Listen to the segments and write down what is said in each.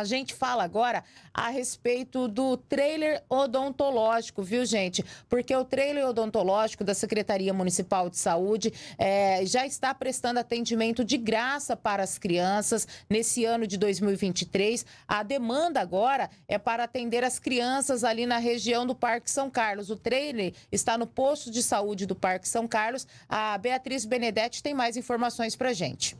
A gente fala agora a respeito do trailer odontológico, viu, gente? Porque o trailer odontológico da Secretaria Municipal de Saúde é, já está prestando atendimento de graça para as crianças nesse ano de 2023. A demanda agora é para atender as crianças ali na região do Parque São Carlos. O trailer está no posto de saúde do Parque São Carlos. A Beatriz Benedetti tem mais informações para gente.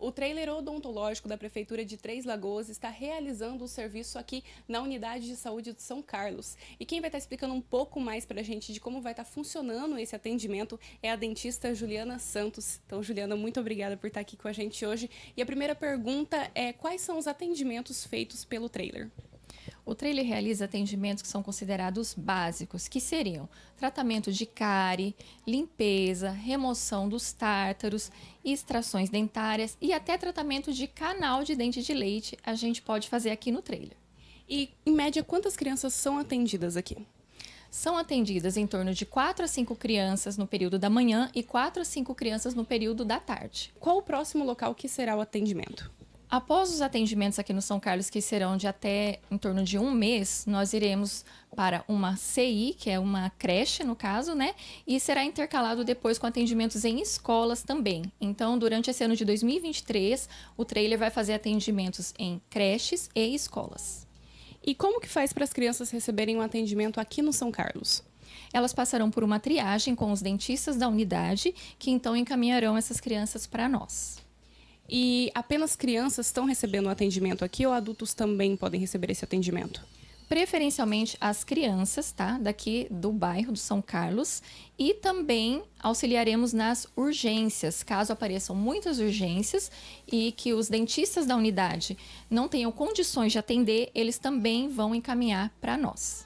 O trailer odontológico da Prefeitura de Três Lagoas está realizando o serviço aqui na Unidade de Saúde de São Carlos. E quem vai estar tá explicando um pouco mais para a gente de como vai estar tá funcionando esse atendimento é a dentista Juliana Santos. Então, Juliana, muito obrigada por estar tá aqui com a gente hoje. E a primeira pergunta é: quais são os atendimentos feitos pelo trailer? O trailer realiza atendimentos que são considerados básicos, que seriam tratamento de cárie, limpeza, remoção dos tártaros, extrações dentárias e até tratamento de canal de dente de leite a gente pode fazer aqui no trailer. E, em média, quantas crianças são atendidas aqui? São atendidas em torno de 4 a 5 crianças no período da manhã e 4 a 5 crianças no período da tarde. Qual o próximo local que será o atendimento? Após os atendimentos aqui no São Carlos, que serão de até em torno de um mês, nós iremos para uma CI, que é uma creche, no caso, né? E será intercalado depois com atendimentos em escolas também. Então, durante esse ano de 2023, o trailer vai fazer atendimentos em creches e escolas. E como que faz para as crianças receberem um atendimento aqui no São Carlos? Elas passarão por uma triagem com os dentistas da unidade, que então encaminharão essas crianças para nós. E apenas crianças estão recebendo o atendimento aqui ou adultos também podem receber esse atendimento? preferencialmente as crianças, tá? Daqui do bairro do São Carlos. E também auxiliaremos nas urgências, caso apareçam muitas urgências e que os dentistas da unidade não tenham condições de atender, eles também vão encaminhar para nós.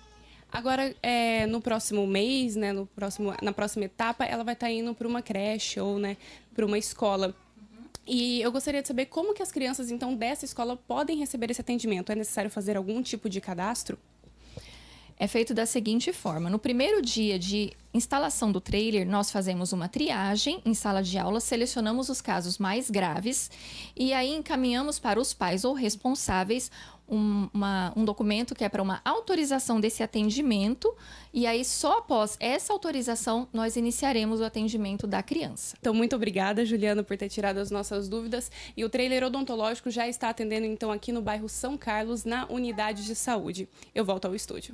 Agora, é, no próximo mês, né, no próximo, na próxima etapa, ela vai estar tá indo para uma creche ou né, para uma escola. E eu gostaria de saber como que as crianças, então, dessa escola podem receber esse atendimento. É necessário fazer algum tipo de cadastro? é feito da seguinte forma: no primeiro dia de instalação do trailer, nós fazemos uma triagem em sala de aula, selecionamos os casos mais graves e aí encaminhamos para os pais ou responsáveis um, uma, um documento que é para uma autorização desse atendimento e aí só após essa autorização nós iniciaremos o atendimento da criança. Então muito obrigada Juliana por ter tirado as nossas dúvidas e o trailer odontológico já está atendendo então aqui no bairro São Carlos na unidade de saúde. Eu volto ao estúdio.